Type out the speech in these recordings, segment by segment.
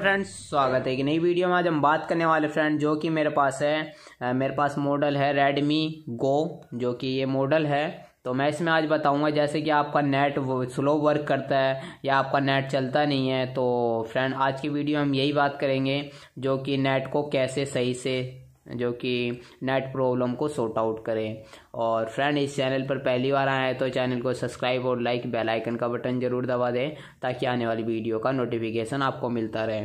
friends स्वागत है कि नई वीडियो में आज हम बात करने वाले फ्रेंड जो कि मेरे पास है मेरे पास मॉडल है रेडमी गो जो कि ये मॉडल है तो मैं इसमें आज बताऊंगा जैसे कि आपका नेट स्लो वर्क करता है या आपका नेट चलता नहीं है तो फ्रेंड आज की वीडियो हम यही बात करेंगे जो कि नेट को कैसे सही से जो कि नेट प्रॉब्लम को सॉर्ट आउट करें और फ्रेंड इस चैनल पर पहली बार आए तो चैनल को सब्सक्राइब और लाइक बेल आइकन का बटन ज़रूर दबा दें ताकि आने वाली वीडियो का नोटिफिकेशन आपको मिलता रहे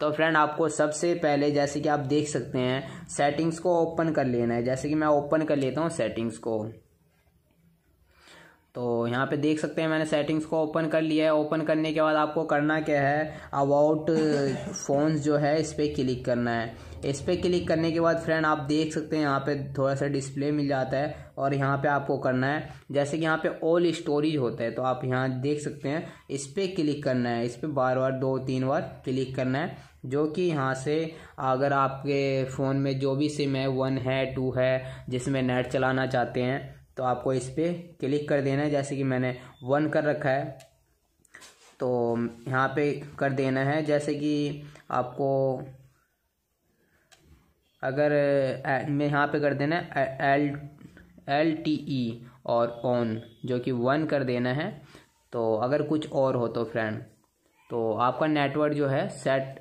तो फ्रेंड आपको सबसे पहले जैसे कि आप देख सकते हैं सेटिंग्स को ओपन कर लेना है जैसे कि मैं ओपन कर लेता हूँ सेटिंग्स को तो यहाँ पे देख सकते हैं मैंने सेटिंग्स को ओपन कर लिया है ओपन करने के बाद आपको करना क्या है अबाउट फ़ोन्स uh, जो है इस पर क्लिक करना है इस पर क्लिक करने के बाद फ्रेंड आप देख सकते हैं यहाँ पे थोड़ा सा डिस्प्ले मिल जाता है और यहाँ पे आपको करना है जैसे कि यहाँ पे ऑल स्टोरेज होता है तो आप यहाँ देख सकते हैं इस पर क्लिक करना है इस पर बार बार दो तीन बार क्लिक करना है जो कि यहाँ से अगर आपके फ़ोन में जो भी सिम है वन है टू है जिसमें नेट चलाना चाहते हैं तो आपको इस पर क्लिक कर देना है जैसे कि मैंने वन कर रखा है तो यहाँ पे कर देना है जैसे कि आपको अगर मैं यहाँ पे कर देना है एल एल टी ई और ऑन जो कि वन कर देना है तो अगर कुछ और हो तो फ्रेंड तो आपका नेटवर्क जो है सेट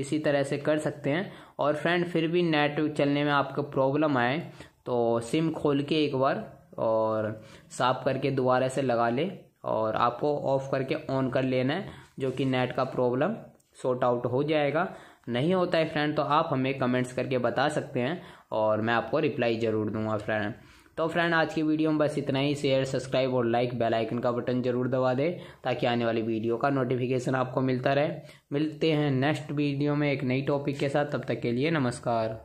इसी तरह से कर सकते हैं और फ्रेंड फिर भी नेट चलने में आपको प्रॉब्लम आए तो सिम खोल के एक बार और साफ करके दोबारा से लगा ले और आपको ऑफ़ करके ऑन कर लेना है जो कि नेट का प्रॉब्लम सॉर्ट आउट हो जाएगा नहीं होता है फ्रेंड तो आप हमें कमेंट्स करके बता सकते हैं और मैं आपको रिप्लाई ज़रूर दूंगा फ्रेंड तो फ्रेंड आज की वीडियो में बस इतना ही शेयर सब्सक्राइब और लाइक बेल आइकन का बटन जरूर दबा दें ताकि आने वाली वीडियो का नोटिफिकेशन आपको मिलता रहे मिलते हैं नेक्स्ट वीडियो में एक नई टॉपिक के साथ तब तक के लिए नमस्कार